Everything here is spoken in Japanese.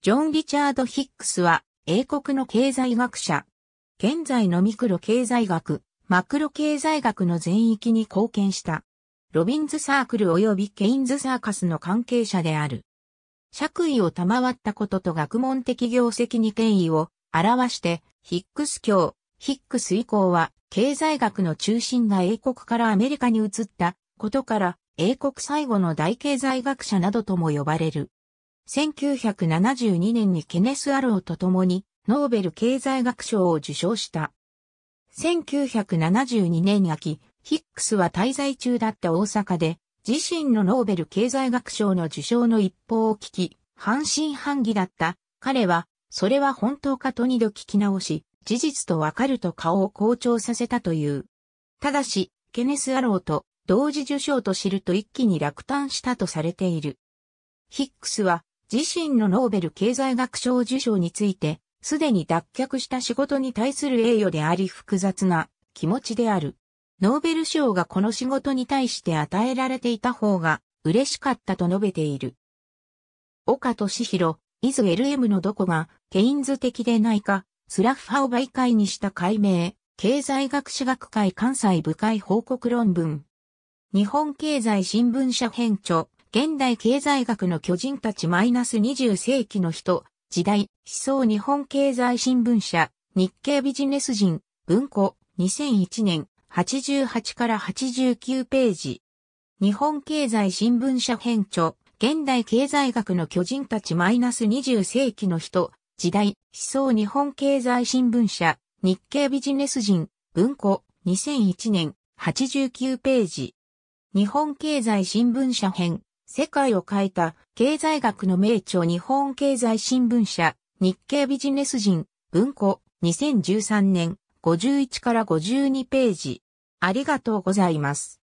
ジョン・リチャード・ヒックスは、英国の経済学者。現在のミクロ経済学、マクロ経済学の全域に貢献した。ロビンズサークル及びケインズサーカスの関係者である。爵位を賜ったことと学問的業績に権威を表して、ヒックス教、ヒックス以降は、経済学の中心が英国からアメリカに移ったことから、英国最後の大経済学者などとも呼ばれる。1972年にケネス・アローと共にノーベル経済学賞を受賞した。1972年秋、ヒックスは滞在中だった大阪で自身のノーベル経済学賞の受賞の一報を聞き、半信半疑だった彼は、それは本当かと二度聞き直し、事実とわかると顔を好調させたという。ただし、ケネス・アローと同時受賞と知ると一気に落胆したとされている。ヒックスは自身のノーベル経済学賞受賞について、すでに脱却した仕事に対する栄誉であり複雑な気持ちである。ノーベル賞がこの仕事に対して与えられていた方が嬉しかったと述べている。岡俊博、イズ LM のどこがケインズ的でないか、スラッファを媒介にした解明、経済学士学会関西部会報告論文。日本経済新聞社編著、現代経済学の巨人たち -20 世紀の人、時代、思想日本経済新聞社、日経ビジネス人、文庫、2001年、88から89ページ。日本経済新聞社編著、現代経済学の巨人たち -20 世紀の人、時代、思想日本経済新聞社、日経ビジネス人、文庫、2001年、89ページ。日本経済新聞社編、世界を変えた経済学の名著日本経済新聞社日経ビジネス人文庫2013年51から52ページ。ありがとうございます。